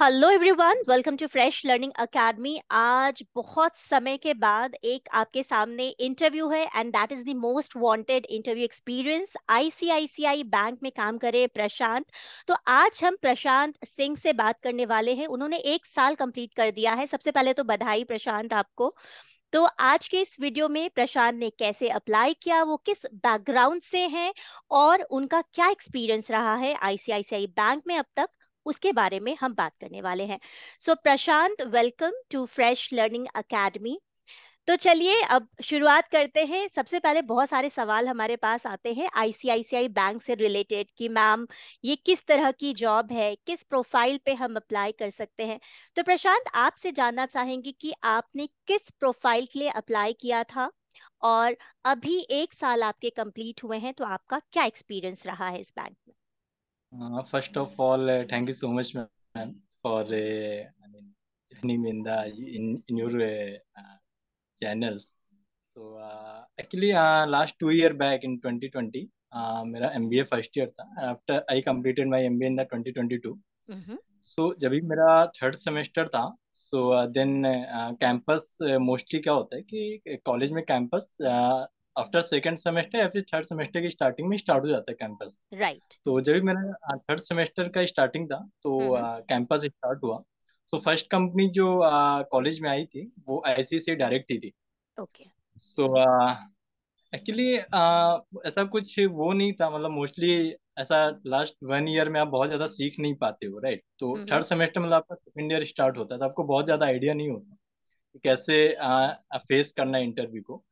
Hello everyone welcome to fresh learning academy आज बहुत समय के बाद एक आपके सामने इंटरव्यू है and that is the most wanted interview experience ICICI bank में काम करे प्रशांत तो आज हम प्रशांत सिंह से बात करने वाले हैं उन्होंने एक साल कंप्लीट कर दिया है सबसे पहले तो बधाई प्रशांत आपको तो आज के इस वीडियो में प्रशांत ने कैसे अप्लाई किया वो किस बैकग्राउंड से हैं और उनका क्या एक्सपीरियंस रहा है आईसीआईसीआई बैंक में अब तक उसके बारे में हम बात करने वाले हैं so so, Prashant welcome to fresh learning academy तो चलिए अब शुरुआत करते हैं सबसे पहले बहुत सारे सवाल हमारे पास आते हैं आईसीआईसीआई बैंक से रिलेटेड कि मैम ये किस तरह की जॉब है किस प्रोफाइल पे हम अप्लाई कर सकते हैं तो प्रशांत आपसे जानना चाहेंगे कि आपने किस प्रोफाइल के लिए अप्लाई किया था और अभी एक साल आपके कंप्लीट हुए हैं तो आपका क्या एक्सपीरियंस रहा है इस बैंक में first of all thank you so much ma'am for I mean joining in the in, in your uh, uh, channels. So uh, actually uh, last two year back in 2020 uh, मेरा MBA first year था after I completed my MBA in the 2022 so जब भी मेरा third semester था so then campus mostly क्या होता है कि कॉलेज में कैंपस आफ्टर सेकंड सेमेस्टर या फिर थर्ड सेमेस्टर की स्टार्टिंग में स्टार्ट हो जाता है कैंपस राइट तो जब भी मेरा थर्ड सेमेस्टर का स्टार्टिंग था तो कैंपस हम्म स्टार्ट हम्म। हुआ तो फर्स्ट कंपनी जो कॉलेज में आई थी वो आईसी से डायरेक्ट ही थी ओके सो एक्चुअली ऐसा कुछ वो नहीं था मतलब मोस्टली ऐसा लास्ट वन ईयर में आप बहुत ज्यादा सीख नहीं पाते हो राइट तो थर्ड हम्म सेमेस्टर मतलब आपका सेकेंड ईयर स्टार्ट होता है तो आपको बहुत ज्यादा आइडिया नहीं होता कैसे फेस करना है इंटरव्यू को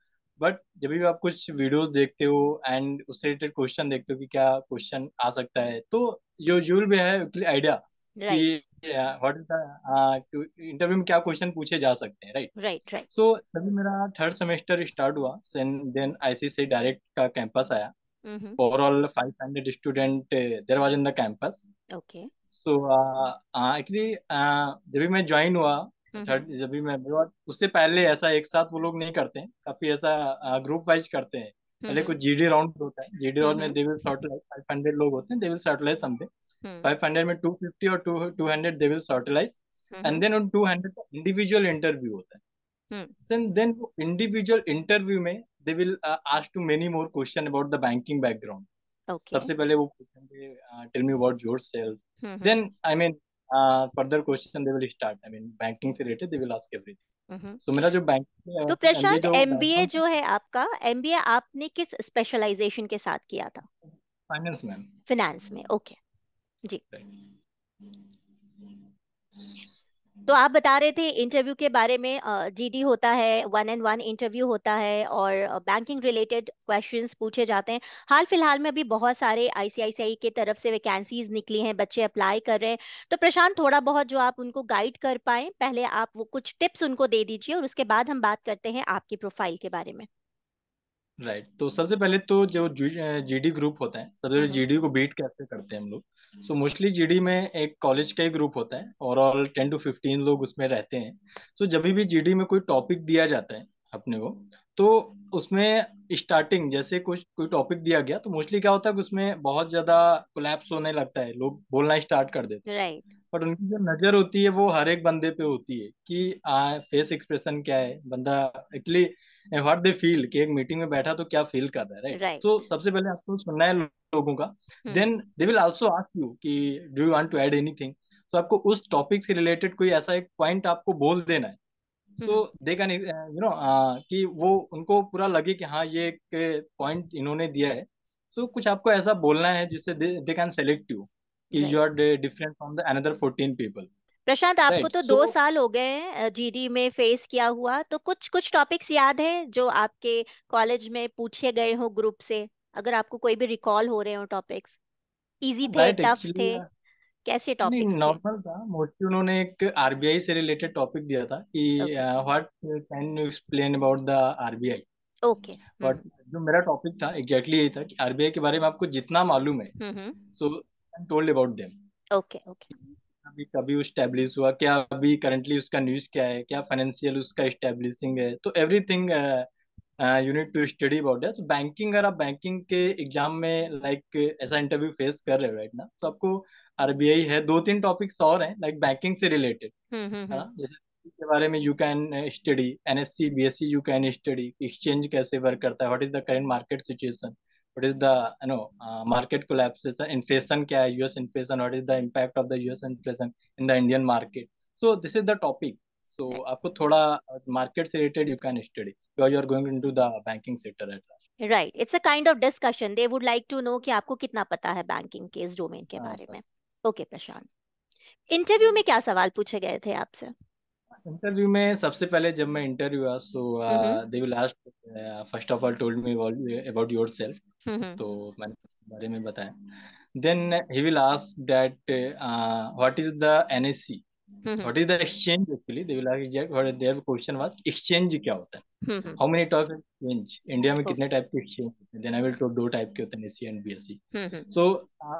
बट जब भी आप कुछ वीडियोस देखते हो एंड उससे रिलेटेड क्वेश्चन देखते हो कि क्या क्वेश्चन आ सकता है तो जो यूल भी है आइडिया व्हाट इज इंटरव्यू में क्या क्वेश्चन पूछे जा सकते हैं राइट राइट राइट तो तभी मेरा थर्ड सेमेस्टर स्टार्ट हुआ देन आईसीसी डायरेक्ट का कैंपस आया overall five hundred student there was in the campus okay so uh, हाँ, uh जब भी मैं ज्वाइन हुआ थर्ड हम्म, हम्म। जब भी मैं अब्रॉड उससे पहले ऐसा एक साथ वो लोग नहीं करते हैं काफी ऐसा ग्रुप वाइज करते हैं हम्म, पहले कुछ जीडी राउंड होता है जीडी राउंड में दे विल सॉर्टलाइज 500 लोग होते हैं दे विल सॉर्टलाइज समथिंग 500 में 250 और 200 they will shortlist and then उन 200 का इंडिविजुअल इंटरव्यू होता है देन देन इंडिविजुअल इंटरव्यू में they will ask too many more question about the banking background सबसे पहले वो पूछेंगे tell me about your self then I mean further question they will start I mean banking से related they will ask everything so मेरा जो bank तो, तो प्रशांत MBA जो है आपका एमबीए आपने किस स्पेशलाइजेशन के साथ किया था फाइनेंस में फाइनेंस में ओके जी तो आप बता रहे थे इंटरव्यू के बारे में जीडी होता है वन एंड वन इंटरव्यू होता है और बैंकिंग रिलेटेड क्वेश्चंस पूछे जाते हैं हाल फिलहाल में अभी बहुत सारे आईसीआईसीआई के तरफ से वैकेंसीज निकली हैं बच्चे अप्लाई कर रहे हैं तो प्रशांत थोड़ा बहुत जो आप उनको गाइड कर पाए पहले आप वो कुछ टिप्स उनको दे दीजिए और उसके बाद हम बात करते हैं आपकी प्रोफाइल के बारे में राइट right. तो सबसे पहले तो जो जीडी ग्रुप होता है सबसे पहले जीडी हम्म। को बीट कैसे करते हैं हम लोग सो मोस्टली जीडी में एक कॉलेज का ही ग्रुप होता है और ऑल टेन टू फिफ्टीन लोग उसमें रहते हैं सो so, जब भी जीडी में कोई टॉपिक दिया जाता है अपने को तो उसमें स्टार्टिंग जैसे कुछ कोई टॉपिक दिया गया तो मोस्टली क्या होता है कि उसमें बहुत ज्यादा कोलैप्स होने लगता है लोग बोलना स्टार्ट कर देते हैं right. पर उनकी जो नजर होती है वो हर एक बंदे पे होती है कि आ, फेस एक्सप्रेशन क्या है बंदा एक्चुअली व्हाट दे फील कि एक मीटिंग में बैठा तो क्या फील कर रहा है राइट तो सबसे पहले आपको सुनना है लोगों का then they will also ask you कि do you want to add anything तो आपको उस टॉपिक से रिलेटेड कोई ऐसा एक पॉइंट आपको बोल देना है तो देखा नहीं यू नो कि वो उनको पूरा लगे कि हाँ ये एक पॉइंट इन्होंने दिया है तो कुछ आपको ऐसा बोलना है जिससे दे कैन सेलेक्ट यू कि you are different from the another fourteen people Prashant आपको तो दो साल हो गए हैं जीडी में फेस किया हुआ तो कुछ कुछ टॉपिक्स याद हैं जो आपके कॉलेज में पूछे गए हो ग्रुप से अगर आपको कोई भी रिकॉल हो रहे हो टॉपिक्स इजी थे टफ थे uh, कैसे टॉपिक नॉर्मल था मोस्टली उन्होंने एक आरबीआई से रिलेटेड टॉपिक दिया था कि what can you explain about the RBI okay but जो मेरा टॉपिक था एग्जैक्टली यही था कि आरबीआई के बारे में आपको जितना मालूम है so told about them okay okay अभी कभी स्टेब्लिश हुआ क्या अभी करंटली उसका न्यूज क्या है क्या फाइनेंशियल उसका स्टेब्लिशिंग है तो everything you need to study about that banking अगर आप बैंकिंग के एग्जाम में लाइक ऐसा इंटरव्यू फेस कर रहे हो राइट ना तो आपको आरबीआई है दो तीन टॉपिक्स और हैं लाइक बैंकिंग से रिलेटेड हम्म, हम्म, हम्म। जैसे के बारे में you can study NSE BSE you can study exchange कैसे वर्क करता है what is the current market situation what is the you know uh, market collapse is the inflation kya hai us inflation what is the impact of the us inflation in the indian market so this is the topic so aapko thoda market से related you can study because you are going into the banking sector at last right it's a kind of discussion they would like to know ki aapko kitna pata hai banking के इस domain ke bare mein okay Prashant interview में क्या सवाल पूछे गए थे आपसे interview में सबसे पहले जब मैं इंटरव्यू आया so they will ask first of all told me about yourself self तो मैंने बारे में बताया then he will ask that what is the NSE what is the exchange actually they will ask jack what is their question was exchange क्या होता है how many type of exchange India में कितने टाइप के एक्सचेंज होते हैं then I will talk दो type के होते हैं एससी एंड बीएससी सो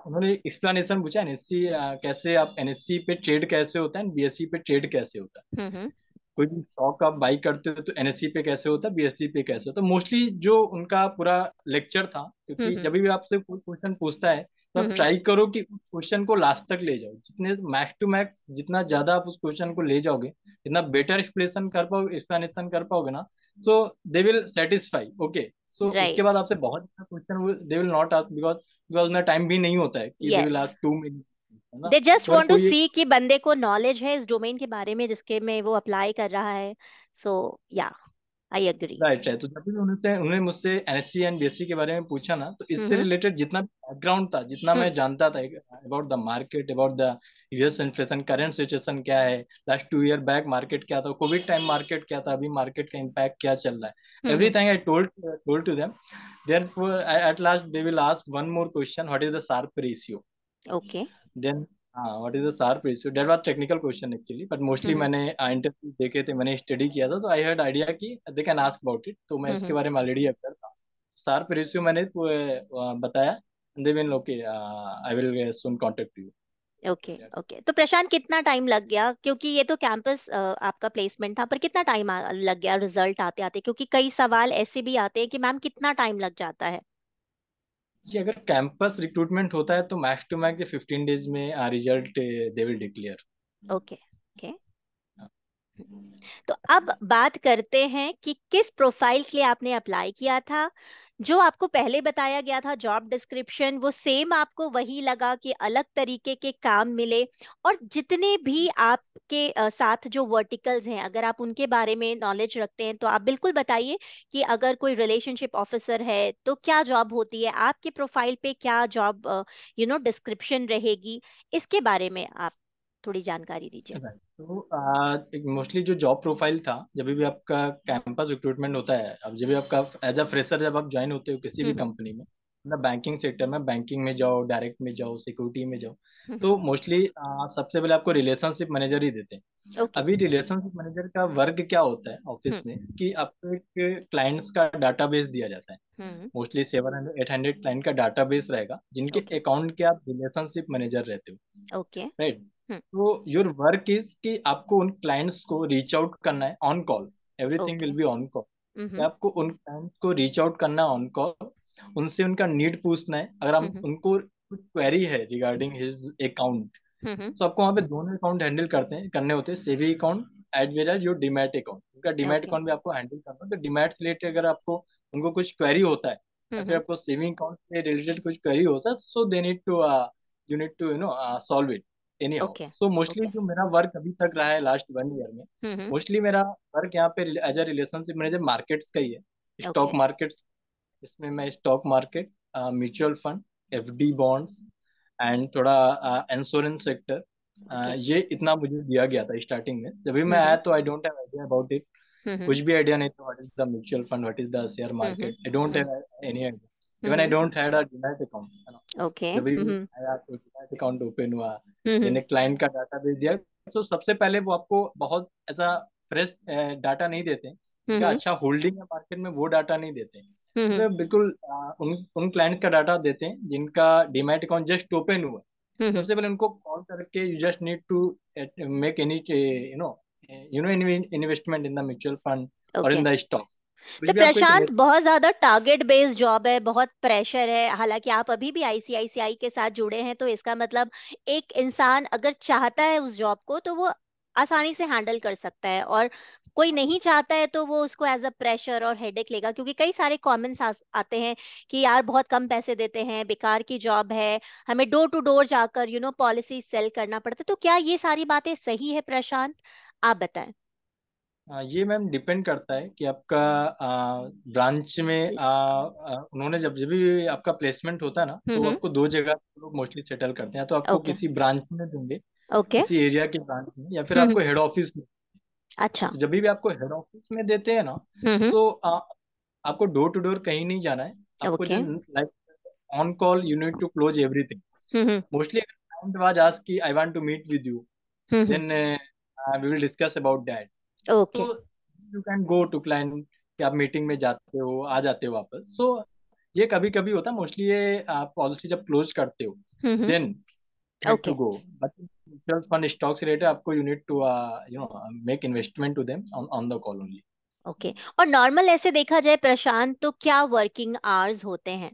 उन्होंने एक्सप्लेनेशन पूछा एनएससी कैसे आप एनएससी पे ट्रेड कैसे होता है एंड बीएससी पे ट्रेड कैसे होता है कोई भी स्टॉक आप बाई करते हो तो एनएससी पे कैसे होता है बीएससी पे कैसे होता है मोस्टली तो जो उनका पूरा लेक्चर था क्योंकि जब भी आपसे कोई क्वेश्चन पूछता है तो आप ट्राई करो कि उस क्वेश्चन को लास्ट तक ले जाओ जितने मैक्स टू मैक्स जितना ज्यादा आप उस क्वेश्चन को ले जाओगे जितना बेटर एक्सप्लेन कर पाओ एक्सप्लेनेशन कर पाओगे ना so they will satisfy okay so उसके बाद आपसे बहुत ज्यादा question they will not ask because because उन्हें टाइम भी नहीं होता है कि they will ask two minute they just want to see कि बंदे को नॉलेज है इस डोमेन के बारे में जिसके में वो अप्लाई कर रहा है सो so, या yeah. I agree right right तो जब भी उन्होंने उन्होंने मुझसे एनएससी एंड बीएससी के बारे में पूछा ना तो इससे रिलेटेड जितना बैकग्राउंड था जितना मैं हम्म। जानता था about the market about the US inflation current situation क्या है last two year back market क्या था कोविड टाइम मार्केट क्या था अभी मार्केट का इम्पैक्ट क्या चल रहा है everything I told told to them therefore at last they will ask one more question what is the Sharpe ratio okay then what is the Sharpe ratio that was technical question actually but mostly मैंने interview देखे थे मैंने study किया था तो आई had idea कि they can ask about it तो मैं इसके mm-hmm. बारे में ऑलरेडी अवेयर था शार्प रेशियो मैंने बताया they will okay I will soon contact you okay okay तो प्रशांत कितना टाइम लग गया क्योंकि ये तो कैंपस आपका प्लेसमेंट था पर कितना टाइम लग गया रिजल्ट आते आते क्योंकि कई सवाल ऐसे भी आते हैं कि मैम कितना टाइम लग जाता है ये अगर कैंपस रिक्रूटमेंट होता है तो मैक्स टू मैक्स 15 डेज में result they will declare okay okay तो अब बात करते हैं कि किस प्रोफाइल के लिए आपने अप्लाई किया था जो आपको पहले बताया गया था जॉब डिस्क्रिप्शन वो सेम आपको वही लगा कि अलग तरीके के काम मिले और जितने भी आपके साथ जो वर्टिकल्स हैं अगर आप उनके बारे में नॉलेज रखते हैं तो आप बिल्कुल बताइए कि अगर कोई रिलेशनशिप ऑफिसर है तो क्या जॉब होती है आपके प्रोफाइल पे क्या जॉब यू नो डिस्क्रिप्शन रहेगी इसके बारे में आप थोड़ी जानकारी दीजिए तो मोस्टली जो जॉब प्रोफाइल था जब भी आपका कैंपस रिक्रूटमेंट होता है अब जब भी आपका एज अ फ्रेशर जब आप ज्वाइन होते हो किसी भी कंपनी हम्म। में ना बैंकिंग सेक्टर में बैंकिंग में जाओ डायरेक्ट में जाओ सिक्योरिटी में जाओ हम्म। तो मोस्टली सबसे पहले आपको रिलेशनशिप मैनेजर ही देते हैं okay. अभी रिलेशनशिप मैनेजर का वर्क क्या होता है ऑफिस हम्म। में कि आपको एक क्लाइंट्स का बेस दिया जाता है mostly seven hundred eight hundred client का डाटाबेस रहेगा जिनके अकाउंट okay. के आप रिलेशनशिप मैनेजर रहते हो ओके राइट हम्म। तो योर वर्क इज कि आपको उन क्लाइंट्स को रीच आउट करना है on call everything will be on call आपको उन क्लाइंट्स को रीच आउट करना ऑन कॉल उनसे उनका नीड पूछना है अगर हम हम्म, हम्म। उनको क्वेरी है रिगार्डिंग हिज अकाउंट सो आपको वहां पे दोनों अकाउंट हैंडल करते हैं करने होते हैं saving account at where your demat account उनका डिमेट अकाउंट भी आपको हैंडल करना है तो डिमेट से रिलेटेड अगर आपको उनको कुछ क्वेरी होता है या हम्म, फिर आपको सेविंग अकाउंट से रिलेटेड कुछ क्वेरी होता है so they need to you need to you know solve it any so mostly जो मेरा वर्क अभी तक रहा है लास्ट वन ईयर में मोस्टली मेरा वर्क यहाँ पे as a relationship manager markets का ही है स्टॉक मार्केट्स इसमें मैं stock market mutual fund F D bonds and थोड़ा इंश्योरेंस सेक्टर ये इतना मुझे दिया गया था स्टार्टिंग में जब भी मैं आया तो I don't have idea about it कुछ भी आइडिया नहीं था what is the mutual fund what is the share market I don't have any idea even I don't had a demat account okay जब भी आया तो डीमैट अकाउंट ओपन हुआ मैंने क्लाइंट का डाटा भेज दिया तो सबसे पहले वो आपको बहुत ऐसा फ्रेश डाटा नहीं देते हैं अच्छा होल्डिंग है मार्केट में वो डाटा नहीं देते तो बिल्कुल उन उन क्लाइंट्स का डाटा देते हैं जिनका डीमेट अकाउंट जस्ट ओपन हुआ हम्म, सबसे पहले उनको कॉल करके you just need to make any you know you know investment in the mutual fund और इन द स्टॉक तो प्रशांत बहुत ज्यादा टारगेट बेस्ड जॉब है बहुत प्रेशर है हालांकि आप अभी भी आईसीआईसीआई के साथ जुड़े हैं तो इसका मतलब एक इंसान अगर चाहता है उस जॉब को तो वो आसानी से हैंडल कर सकता है और कोई नहीं चाहता है तो वो उसको एज अ प्रेशर और हेडेक लेगा क्योंकि कई सारे कॉमेंट्स आते हैं कि यार बहुत कम पैसे देते हैं बेकार की जॉब है हमें डोर टू डोर जाकर यू नो पॉलिसी सेल करना पड़ता है तो क्या ये सारी बातें सही है प्रशांत आप बताएं ये मैम डिपेंड करता है कि आपका ब्रांच में हम्म। आ, आ, उन्होंने जब जब भी आपका प्लेसमेंट होता है ना हम्म, तो हम्म। आपको दो जगह लोग मोस्टली सेटल करते हैं तो आपको okay. किसी ब्रांच में देंगे okay. किसी एरिया के ब्रांच में या फिर आपको हेड ऑफिस में अच्छा तो जब भी आपको हेड ऑफिस में देते हैं ना हम्म, हम्म। तो आ, आपको डोर टू डोर कहीं नहीं जाना है आपको okay like on call you need to close everything mostly client was ask की I want to meet with you then we will discuss about that okay तो you can go to client कि आप meeting में जाते हो आ जाते हो वापस सो ये कभी कभी होता है मोस्टली ये आप पॉलिसी जब क्लोज करते हो hmm then to go but mutual fund stocks related आपको you need to you know make investment to them on the call only okay और नॉर्मल ऐसे देखा जाए प्रशांत तो क्या वर्किंग आवर्स होते हैं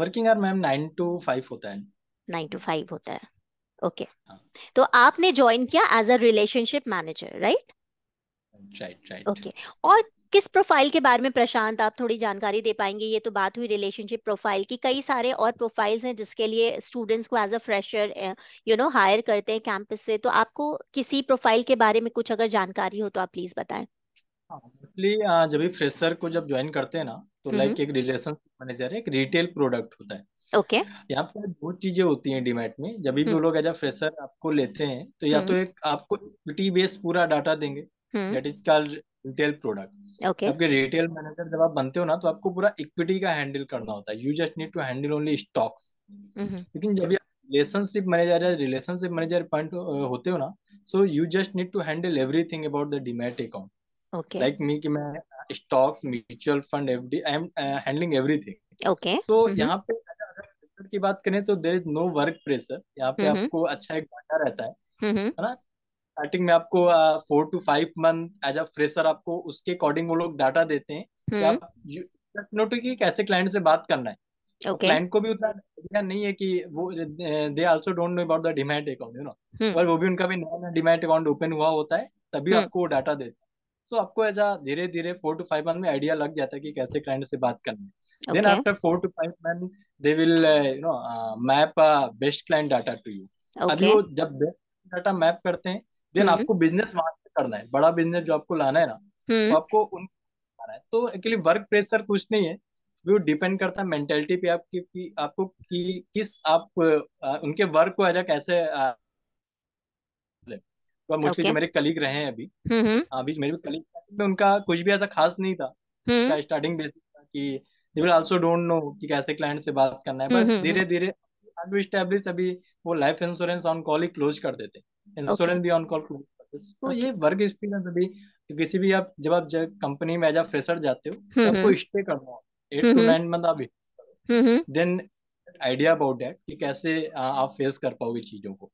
वर्किंग आवर मैम 9 टू 5 होता है 9 टू 5 होता है ओके okay. हाँ। तो आपने ज्वाइन किया as a relationship manager right right right okay और किस प्रोफाइल के बारे में प्रशांत आप थोड़ी जानकारी दे पाएंगे ये तो बात हुई रिलेशनशिप प्रोफाइल की कई सारे और प्रोफाइल्स हैं जिसके लिए स्टूडेंट्स को as a fresher you know hire करते हैं कैंपस से तो आपको किसी प्रोफाइल के बारे में कुछ अगर जानकारी हो तो आप प्लीज बताएं हाँ, जब भी फ्रेशर को जब ज्वाइन करते हैं ना तो लाइक एक रिलेशन मैनेजर एक रिटेल प्रोडक्ट होता है ओके okay. यहाँ पर दो चीजें होती हैं डीमेट में जब भी हम्म। वो लोग एज अ फ्रेशर आपको लेते हैं तो या तो हम्म। एक आपको इक्विटी बेस्ड पूरा डाटा देंगे that is called retail product आपके रिटेल मैनेजर जब आप बनते हो ना तो आपको पूरा इक्विटी का हैंडल करना होता है you just need to handle only stocks लेकिन जब आप रिलेशनशिप मैनेजर या रिलेशनशिप मैनेजर पॉइंट होते हो ना so you just need to handle everything about the demat account like me कि मैं stocks mutual fund FD I am handling everything okay तो यहाँ पे अगर की बात करें तो there is no work pressure यहाँ पे mm-hmm. आपको अच्छा एक डाटा रहता है mm-hmm. है ना स्टार्टिंग में आपको four to five month as a fresher आपको उसके अकॉर्डिंग वो लोग डाटा देते हैं कि हम्म। आप नोट कि कैसे क्लाइंट से बात करना है तो okay. क्लाइंट को भी उतना आइडिया नहीं है कि वो they also don't know about the demat account you know पर वो भी उनका भी नया नया डिमैट अकाउंट ओपन हुआ होता है तभी hmm. आपको डाटा देते हैं तो आपको एज ऐसा धीरे धीरे फोर टू फाइव मंथ में आइडिया लग जाता है कि कैसे क्लाइंट से बात करना है then after four to five month they will you know map best client data to you अभी वो जब बेस्ट डाटा मैप करते हैं देन हम्म। आपको बिजनेस वहां से करना है बड़ा बिजनेस जो आपको लाना है ना हम्म। तो आपको उन है तो एक्चुअली वर्क प्रेशर कुछ नहीं है वो डिपेंड करता है मेंटेलिटी पे आप कि कि आपको कि किस आप आ, उनके वर्क को एज कैसे तो मुझ okay. जो मेरे कलीग रहे हैं अभी हम्म, हाँ, अभी मेरे भी कलीग में उनका कुछ भी ऐसा खास नहीं था स्टार्टिंग बेसिस था कि they will also don't know कि कैसे क्लाइंट से बात करना है बट धीरे धीरे अभी वो लाइफ इंश्योरेंस ऑन कॉल ही क्लोज कर देते हैं एंड भी ऑन कॉल क्लोज तो ये वर्क एक्सपीरियंस अभी तो किसी भी आप जब आप कंपनी में एज अ फ्रेशर जाते हो हम्म, हम्म। आपको स्टे करना हो एट टू नाइन मंथ आप देन आइडिया अबाउट दैट कि कैसे आप फेस कर पाओगे चीजों को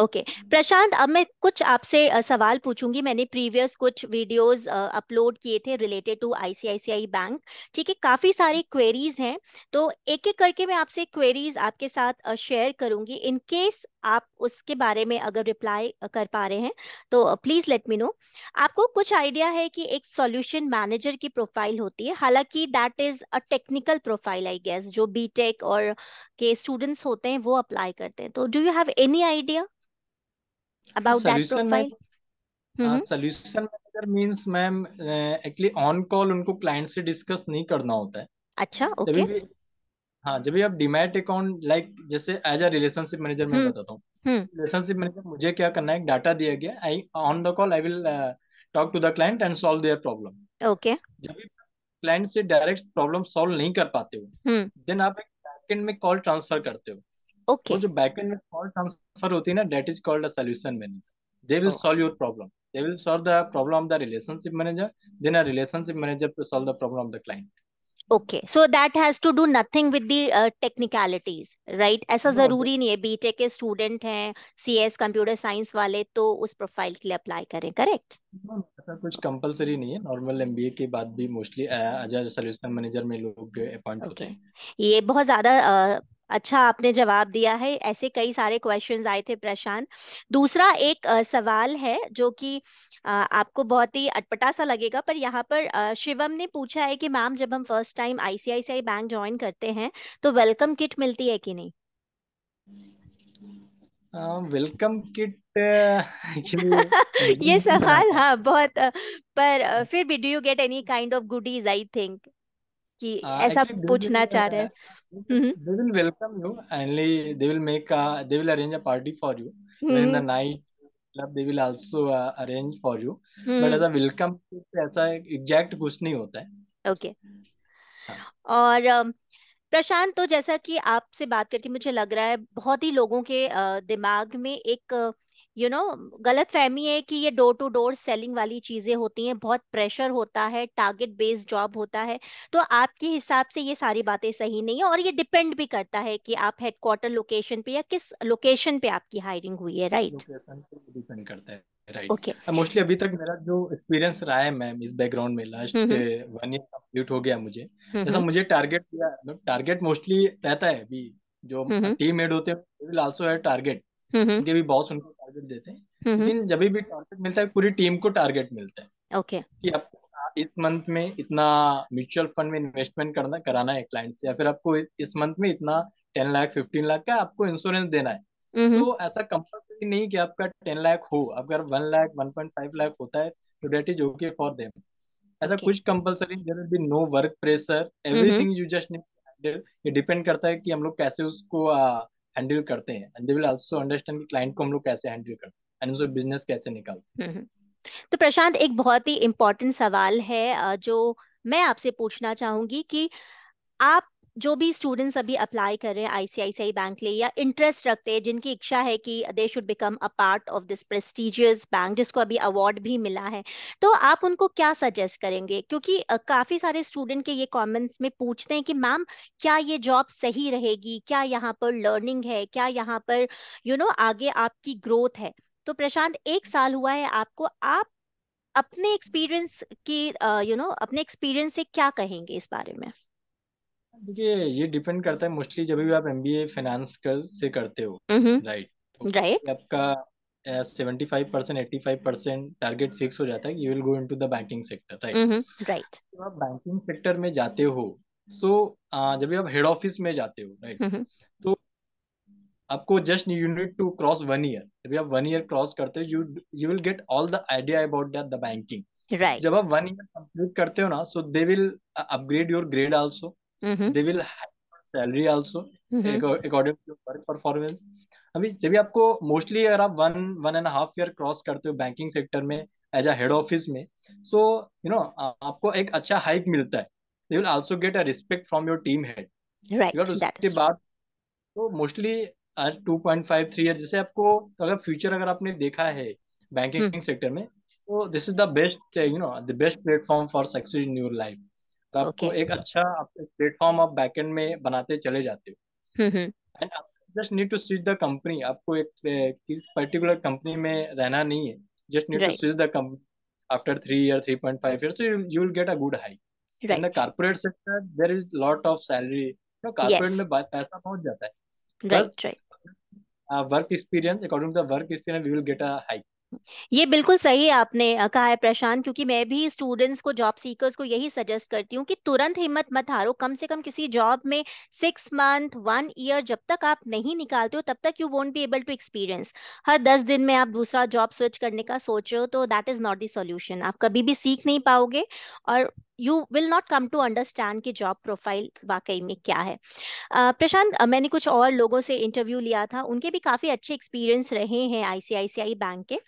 ओके okay. प्रशांत अब मैं कुछ आपसे सवाल पूछूंगी मैंने प्रीवियस कुछ वीडियोस अपलोड किए थे रिलेटेड टू आईसीआईसीआई बैंक ठीक है काफी सारी क्वेरीज हैं तो एक एक करके मैं आपसे क्वेरीज आपके साथ शेयर करूंगी इन केस आप उसके बारे में अगर रिप्लाई कर पा रहे हैं तो प्लीज लेट मी नो आपको कुछ आइडिया है कि एक सॉल्यूशन मैनेजर की प्रोफाइल होती है हालांकि that is a technical profile I guess जो बीटेक और के स्टूडेंट्स होते हैं वो अप्लाई करते हैं तो do you have any idea about that profile solution manager means ma'am actually on call उनको क्लाइंट से डिस्कस नहीं करना होता है अच्छा ओके okay. हाँ जब भी आप डीमैट अकाउंट लाइक जैसे एज अ रिलेशनशिप मैनेजर मैं हम्म, बताता हूँ रिलेशनशिप हम्म। मैनेजर मुझे क्या करना है डाटा दिया गया I on the call I will talk to the client and solve their problem okay जब भी क्लाइंट से डायरेक्ट प्रॉब्लम सॉल्व नहीं कर पाते हो देन हम्म। आप एक बैकएंड में कॉल ट्रांसफर करते हो ओके okay. जो बैकएंड में कॉल ट्रांसफर होती है ना that is called a solution manager they will solve your problem they will solve the problem of the relationship manager then a relationship manager will solve the problem of the client okay so that has to do nothing with the technicalities right ऐसा जरूरी नहीं है BTech के student हैं CS computer science वाले तो उस profile के लिए अप्लाई करें करेक्ट ऐसा कुछ कंपलसरी नहीं है नॉर्मल एमबीए के बाद भी मोस्टली एज सोल्यूशन मैनेजर में लोग अपॉइंट होते हैं ये बहुत ज्यादा अच्छा आपने जवाब दिया है ऐसे कई सारे क्वेश्चंस आए थे प्रशांत दूसरा एक सवाल है जो कि आपको बहुत ही अटपटा सा लगेगा पर यहाँ पर शिवम ने पूछा है कि मैम जब हम first time ICICI bank join करते हैं तो वेलकम किट मिलती है कि नहीं वेलकम किट ये सवाल हाँ बहुत पर फिर भी do you get any kind of goodies I think कि ऐसा पूछना चाह रहे हैं they will welcome you endly they will make they will arrange a party for you in the night मतलब they will also arrange for you but as a welcome ऐसा exact कुछ नहीं होता है ओके okay. हाँ। और um, प्रशांत तो जैसा कि आपसे बात करके मुझे लग रहा है बहुत ही लोगों के uh, दिमाग में एक यू नो गलत फहमी है कि ये डोर टू डोर सेलिंग वाली चीजें होती हैं बहुत प्रेशर होता है टारगेट बेस्ड जॉब होता है तो आपके हिसाब से ये सारी बातें सही नहीं है और ये डिपेंड भी करता है कि आप हेडक्वार्टर लोकेशन पे या किस लोकेशन पे आपकी हायरिंग हुई है राइट डिपेंड करता है राइट ओके मोस्टली अभी तक मेरा जो एक्सपीरियंस रहा है मैम इस बैकग्राउंड में लास्ट वन ईयर कम्प्लीट हो गया मुझे हम्म, जैसा हम्म। मुझे टारगेट दिया टारगेट मतलब मोस्टली रहता है अभी जो टीम हम्म, मेड होते हैं विल आल्सो हैव टारगेट उनके भी बॉस उनको टारगेट देते हैं हम्म, हम्म। लेकिन जब भी टारगेट मिलता है पूरी टीम को टारगेट मिलता है ओके कि आप इस मंथ में इतना म्यूचुअल फंड में इन्वेस्टमेंट करना कराना है क्लाइंट से या फिर आपको इस मंथ में इतना टेन लाख फिफ्टीन लाख का आपको इंश्योरेंस देना है हम्म, तो ऐसा कंपल्सरी नहीं कि आपका टेन लाख हो अगर one lakh one point five lakh होता है तो that is okay for them ऐसा कुछ compulsory there be no work pressure everything you just need ये डिपेंड करता है कि हम लोग कैसे उसको आ, हैंडल करते हैं and they will also understand कि क्लाइंट को हम लोग कैसे हैंडल करते हैं एंड उनसे बिजनेस कैसे निकालते हैं हम्म, हम्म। तो प्रशांत एक बहुत ही इंपॉर्टेंट सवाल है जो मैं आपसे पूछना चाहूंगी कि आप जो भी स्टूडेंट्स अभी अप्लाई कर रहे हैं आईसीआईसीआई बैंक लिए या इंटरेस्ट रखते हैं जिनकी इच्छा है कि they should become a part of this prestigious bank जिसको अभी अवार्ड भी मिला है तो आप उनको क्या सजेस्ट करेंगे क्योंकि काफी सारे स्टूडेंट के ये कॉमेंट्स में पूछते हैं कि मैम क्या ये जॉब सही रहेगी क्या यहाँ पर लर्निंग है क्या यहाँ पर यू you नो know, आगे आपकी ग्रोथ है तो प्रशांत एक साल हुआ है आपको आप अपने एक्सपीरियंस की यू नो अपने एक्सपीरियंस से क्या कहेंगे इस बारे में देखिए ये डिपेंड करता है मोस्टली जब भी आप एमबीए फाइनेंस कर से करते हो राइट राइट आपका seventy five percent eighty five percent target fix हो जाता है you will go into the banking sector right right आप बैंकिंग सेक्टर में जाते हो सो so, जब भी आप हेड ऑफिस में जाते हो राइट तो आपको just you need to cross one year जब आप वन ईयर क्रॉस करते हो you you will get all the idea about the banking right जब आप वन ईयर कंप्लीट करते हो ना so they will upgrade your grade also they will salary also according to work performance अभी जब भी आपको मोस्टली अगर आप one one and half year cross करते हो बैंकिंग सेक्टर में एज अ हेड ऑफिस में सो यू नो आपको एक अच्छा हाइक मिलता है they will also get a respect from your team head because उसके बाद तो मोस्टली आज two point five three year जैसे आपको अगर फ्यूचर अगर आपने देखा है बैंकिंग सेक्टर hmm. में तो this is the best you know the best platform for success in your life तो आपको okay. एक अच्छा आपके प्लेटफॉर्म आप बैकएंड में बनाते चले जाते हो एंड हम्म, हम्म। आप just need to switch the company आपको एक किस पर्टिकुलर कंपनी में रहना नहीं है just need to switch the company after three year three point five year so you will get a good high in the corporate sector there is lot of salary corporate में पैसा पहुंच जाता है work experience according to the work experience we will get a high ये बिल्कुल सही आपने कहा है प्रशांत क्योंकि मैं भी स्टूडेंट्स को जॉब सीकर्स को यही सजेस्ट करती हूँ कि तुरंत हिम्मत मत हारो कम से कम किसी जॉब में सिक्स मंथ वन ईयर जब तक आप नहीं निकालते हो तब तक you won't be able to experience हर दस दिन में आप दूसरा जॉब स्विच करने का सोच रहे हो तो that is not the solution आप कभी भी सीख नहीं पाओगे और you will not come to understand कि जॉब प्रोफाइल वाकई में क्या है प्रशांत मैंने कुछ और लोगों से इंटरव्यू लिया था उनके भी काफ़ी अच्छे एक्सपीरियंस रहे हैं आईसीआईसीआई बैंक के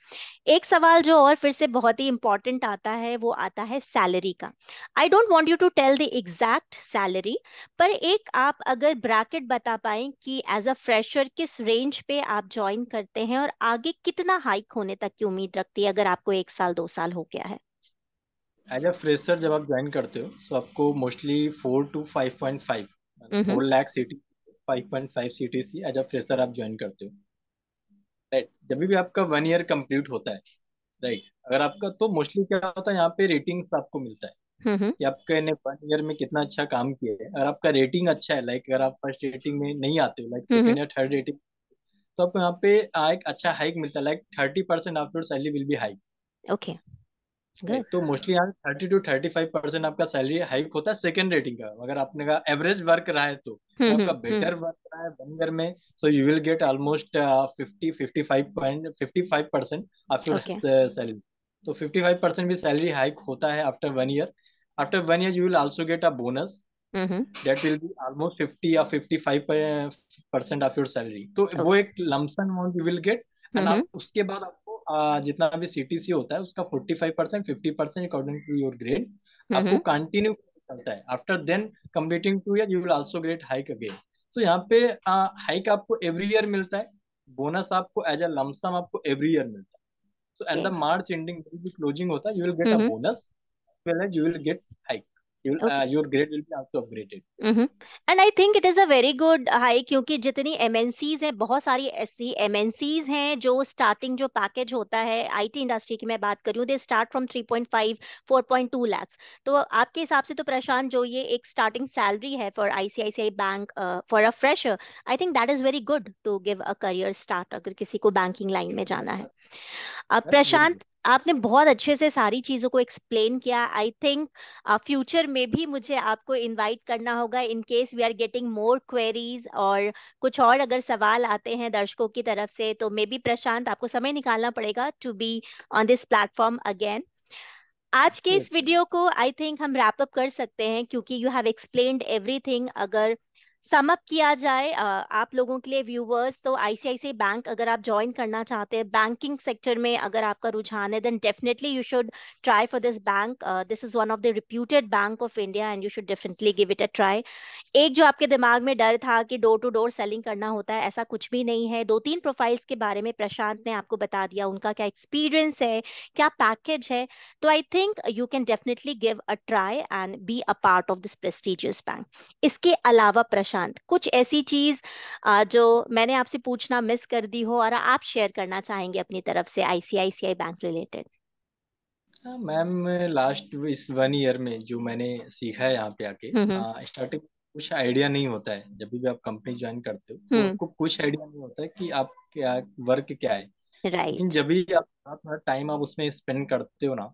एक सवाल जो और फिर से बहुत ही इंपॉर्टेंट आता है वो आता है सैलरी का I don't want you to tell the exact salary पर एक आप अगर ब्रैकेट बता पाए कि एज अ फ्रेशर किस रेंज पे आप ज्वाइन करते हैं और आगे कितना हाइक होने तक की उम्मीद रखती है अगर आपको एक साल दो साल हो गया है एज अ फ्रेशर जब आप ज्वाइन करते हो सो आपको mostly four to five point five four lakh CTC five point five C T C as a fresher आप ज्वाइन करते हो राइट right. जब भी आपका वन ईयर कंप्लीट होता है राइट right. अगर आपका तो मोस्टली क्या होता है यहाँ पे रेटिंग्स आपको मिलता है mm-hmm. कि आपके ने वन ईयर में कितना अच्छा काम किया है अगर आपका रेटिंग अच्छा है लाइक अगर आप फर्स्ट रेटिंग में नहीं आते हो लाइक सेकेंड mm-hmm. या थर्ड रेटिंग तो आपको यहाँ पे एक अच्छा हाइक मिलता है like thirty percent after salary will be hike okay तो मोस्टली यहाँ thirty to thirty five percent आपका सैलरी हाइक होता है सेकेंड रेटिंग का अगर आपने का एवरेज वर्क रहा है तो, तो हम्म, आपका बेटर हम्म, वर्क हम्म। रहा है वन ईयर में so you will get almost fifty fifty five point fifty five percent after salary तो फिफ्टी फाइव परसेंट भी सैलरी हाइक होता है after one year after one year you will also get a bonus that will be almost fifty या fifty five percent of your salary तो वो एक lump sum amount you will get and उसके बाद आपको जितना भी सीटीसी होता है उसका forty five percent fifty percent according to your grade आपको कंटिन्यू चलता है after then completing two year you will also grade hike again तो यहाँ पे हाइक uh, आपको एवरी ईयर मिलता है बोनस आपको एज अ लमसम आपको एवरी ईयर मिलता है so at the March ending closing होता है you will get a bonus well as you will get hike you okay. uh, your grade will be also upgraded mm-hmm. and i think it is a very good high क्योंकि जितनी mncs हैं बहुत सारी ऐसी mncs हैं जो starting जो package होता है it industry की मैं बात करूं दे start from 3.5 4.2 lakhs तो आपके हिसाब से तो प्रशांत जो ये एक starting salary है for ICICI bank uh, for a fresher i think that is very good to give a career start अगर किसी को banking line में जाना है अब प्रशांत आपने बहुत अच्छे से सारी चीज़ों को एक्सप्लेन किया आई थिंक फ्यूचर में भी मुझे आपको इनवाइट करना होगा in case we are getting more queries और कुछ और अगर सवाल आते हैं दर्शकों की तरफ से तो मे बी प्रशांत आपको समय निकालना पड़ेगा to be on this platform again आज के इस वीडियो को आई थिंक हम रैप अप कर सकते हैं क्योंकि यू हैव एक्सप्लेन्ड एवरीथिंग अगर समअप किया जाए आप लोगों के लिए व्यूवर्स तो आईसीआईसी बैंक अगर आप ज्वाइन करना चाहते हैं बैंकिंग सेक्टर में अगर आपका रुझान है then definitely you should try for this bank this is one of the reputed bank of India and you should definitely give it a try एक जो आपके दिमाग में डर था कि डोर टू डोर सेलिंग करना होता है ऐसा कुछ भी नहीं है दो तीन प्रोफाइल्स के बारे में प्रशांत ने आपको बता दिया उनका क्या एक्सपीरियंस है क्या पैकेज है तो I think you can definitely give a try and be a part of this prestigious bank इसके अलावा प्रशांत प्रशांत कुछ ऐसी चीज जो मैंने आपसे पूछना मिस कर दी हो और आप शेयर करना चाहेंगे अपनी तरफ से ICICI bank related ma'am last इस वन ईयर में जो मैंने सीखा है यहाँ पे आके स्टार्टिंग कुछ आइडिया नहीं होता है जब भी आप कंपनी ज्वाइन करते हो तो आपको कुछ आइडिया नहीं होता है कि आप क्या वर्क क्या है लेकिन जब भी आप थोड़ा टाइम आप उसमें स्पेंड करते हो ना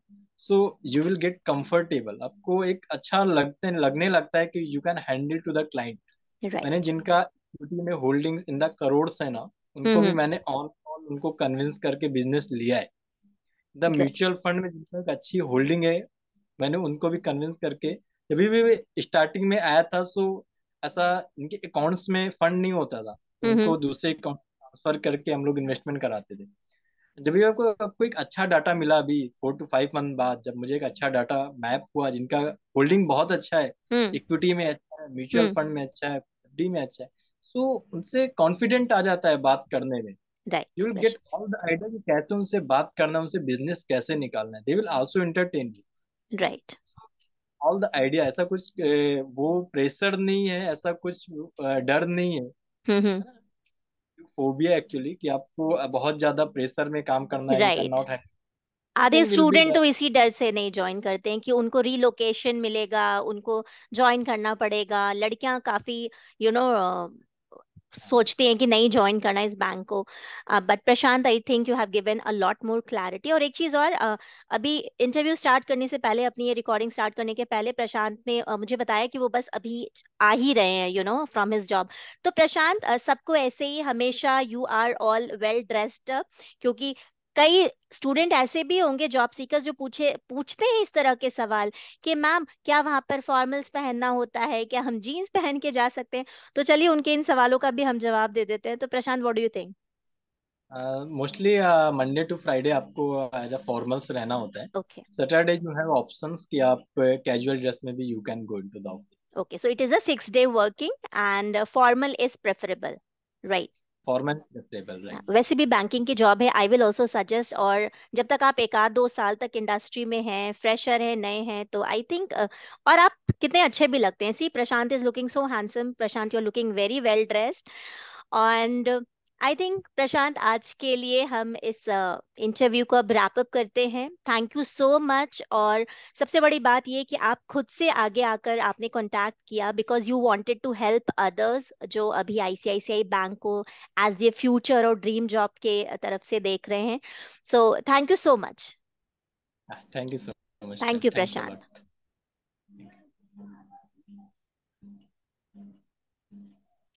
so you will get comfortable आपको एक अच्छा लगते लगने लगता है कि you can handle to the client right. मैंने जिनका इक्विटी में होल्डिंग्स इन द करोड़ है ना उनको भी मैंने ऑन ऑन उनको कन्विंस करके बिजनेस लिया है द म्यूचुअल फंड में जिनका अच्छी होल्डिंग है मैंने उनको भी कन्विंस करके जब भी स्टार्टिंग में आया था सो ऐसा इनके अकाउंट्स में फंड नहीं होता था उनको दूसरे अकाउंट ट्रांसफर करके हम लोग इन्वेस्टमेंट कराते थे जब भी आपको आपको एक अच्छा डाटा मिला अभी फोर टू फाइव मंथ बाद जब मुझे एक अच्छा डाटा मैप हुआ जिनका होल्डिंग बहुत अच्छा है इक्विटी हम्म। में अच्छा है म्यूचुअल हम्म। फंड में अच्छा है डी में अच्छा है सो so, उनसे कॉन्फिडेंट आ जाता है बात करने में you will get all the idea कि कैसे उनसे बात करना उनसे बिजनेस कैसे निकालना है they will also entertain you right all the idea ऐसा कुछ वो प्रेशर नहीं है ऐसा कुछ डर नहीं है हम्म, फोबिया एक्चुअली कि आपको बहुत ज्यादा प्रेशर में काम करना है राइट नॉट आधे स्टूडेंट तो इसी डर से नहीं ज्वाइन करते हैं कि उनको रीलोकेशन मिलेगा उनको ज्वाइन करना पड़ेगा लड़कियां काफी यू you नो know, सोचते हैं कि नहीं ज्वाइन करना इस बैंक को but Prashant I think you have given a lot more clarity और एक चीज़ और uh, अभी इंटरव्यू स्टार्ट करने से पहले अपनी ये रिकॉर्डिंग स्टार्ट करने के पहले प्रशांत ने uh, मुझे बताया कि वो बस अभी आ ही रहे हैं you know from his job तो प्रशांत uh, सबको ऐसे ही हमेशा you are all well dressed क्योंकि कई स्टूडेंट ऐसे भी होंगे जॉब सीकर्स जो पूछे पूछते हैं इस तरह के सवाल कि मैम क्या वहां पर फॉर्मल्स पहनना होता है क्या हम जीन्स पहन के जा सकते हैं तो चलिए उनके इन सवालों का भी हम जवाब दे देते हैं तो Prashant what do you think mostly Monday to Friday आपको एज अ फॉर्मल्स रहना होता है सैटरडे जो है ऑप्शंस कि आप कैजुअल uh, ड्रेस में भी you can go into the office okay so it is a six day working and formal is preferable right वैसे भी बैंकिंग की जॉब है आई विल ऑल्सो सजेस्ट और जब तक आप एक आध दो साल तक इंडस्ट्री में हैं फ्रेशर हैं नए हैं तो आई थिंक और आप कितने अच्छे भी लगते हैं see Prashant is looking so handsome Prashant you are looking very well dressed and I think Prashant आज के लिए हम इस इंटरव्यू uh, को अब रैपअप करते हैं थैंक यू सो मच और सबसे बड़ी बात ये कि आप खुद से आगे आकर आपने कांटेक्ट किया because you wanted to help others जो अभी आईसीआईसीआई बैंक को एज ए फ्यूचर और ड्रीम जॉब के तरफ से देख रहे हैं so thank you so much thank you so much thank you Prashant